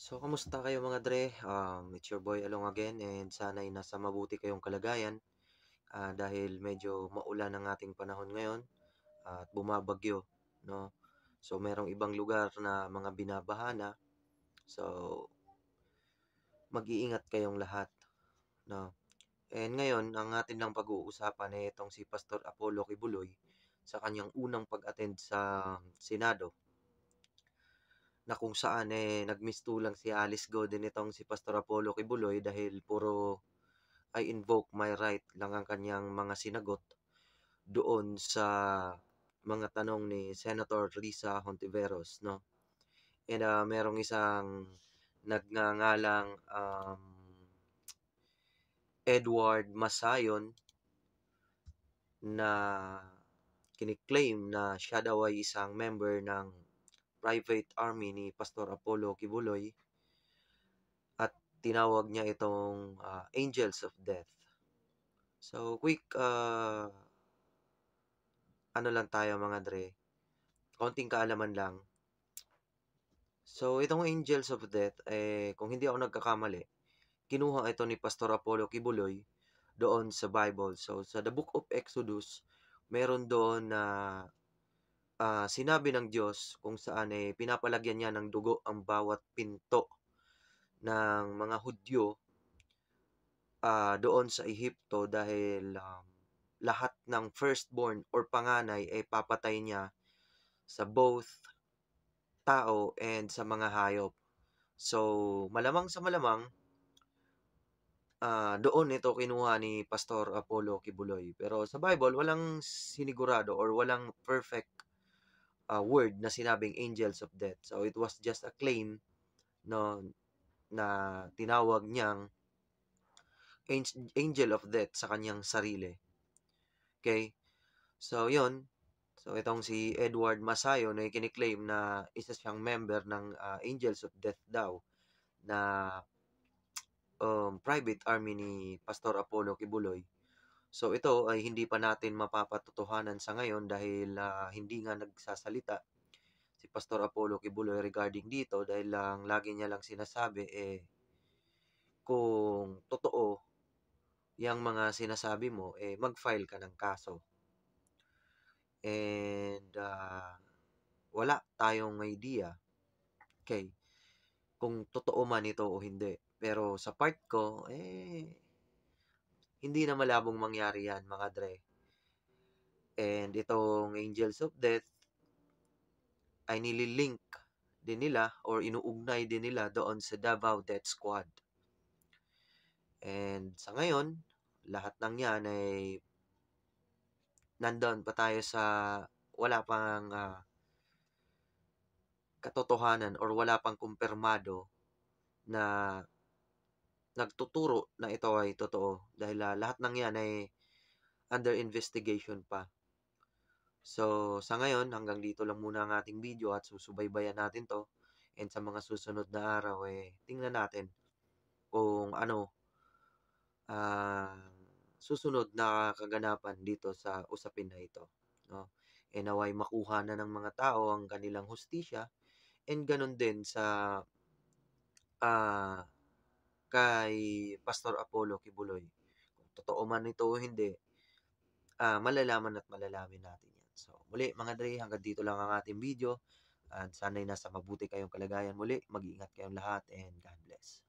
So, kamusta kayo mga dre? Um, it's your boy Along again and sana'y nasa mabuti kayong kalagayan uh, dahil medyo maulan ang ating panahon ngayon uh, at bumabagyo, no? So, merong ibang lugar na mga binabaha na. So, mag-iingat kayong lahat, no? And ngayon, ang atin lang pag-uusapan ay itong si Pastor Apollo Kibuloy sa kanyang unang pag-attend sa Senado na kung saan eh nagmistulang si Alice Godin itong si Pastor Apollo Kibuloy dahil puro ay invoke my right lang ang kanyang mga sinagot doon sa mga tanong ni Senator Lisa Hontiveros no and uh, merong isang nagngangalang um, Edward Masayon na kiniklaim na siya daw ay isang member ng private army ni Pastor Apollo Kibuloy at tinawag niya itong uh, Angels of Death. So, quick, uh, ano lang tayo mga dre, konting kaalaman lang. So, itong Angels of Death, eh, kung hindi ako nagkakamali, kinuha ito ni Pastor Apollo Kibuloy doon sa Bible. So, sa the book of Exodus, meron doon na uh, uh, sinabi ng Diyos kung saan eh, pinapalagyan niya ng dugo ang bawat pinto ng mga Hudyo uh, doon sa Ehipto dahil um, lahat ng firstborn or panganay ay eh, papatay niya sa both tao and sa mga hayop. So, malamang sa malamang, uh, doon ito kinuha ni Pastor Apollo Kibuloy. Pero sa Bible, walang sinigurado or walang perfect uh, word na sinabing angels of death. So it was just a claim no na tinawag niyang angel of death sa kanyang sarili. Okay? So, yon So, itong si Edward Masayo na kiniklaim na isa siyang member ng uh, Angels of Death daw na um, private army ni Pastor Apollo Kibuloy. So ito ay hindi pa natin mapapatutuhanan sa ngayon dahil uh, hindi nga nagsasalita si Pastor Apollo Kibuloy regarding dito dahil lang lagi niya lang sinasabi eh kung totoo yung mga sinasabi mo eh mag-file ka ng kaso. And uh, wala tayong idea okay kung totoo man ito o hindi. Pero sa part ko eh hindi na malabong mangyari yan, mga dre. And itong Angels of Death ay nililink din nila or inuugnay din nila doon sa Davao Death Squad. And sa ngayon, lahat ng yan ay nandun pa tayo sa wala pang uh, katotohanan or wala pang kumpirmado na nagtuturo na ito ay totoo dahil uh, lahat ng yan ay under investigation pa. So, sa ngayon, hanggang dito lang muna ang ating video at susubaybayan natin to. And sa mga susunod na araw, eh, tingnan natin kung ano uh, susunod na kaganapan dito sa usapin na ito. No? E naway makuha na ng mga tao ang kanilang hustisya and ganun din sa uh, kay Pastor Apollo Kibuloy. Kung totoo man ito o hindi, uh, malalaman at malalamin natin yan. So, muli mga Dre, hanggang dito lang ang ating video. At sana'y nasa mabuti kayong kalagayan muli. Mag-iingat kayong lahat and God bless.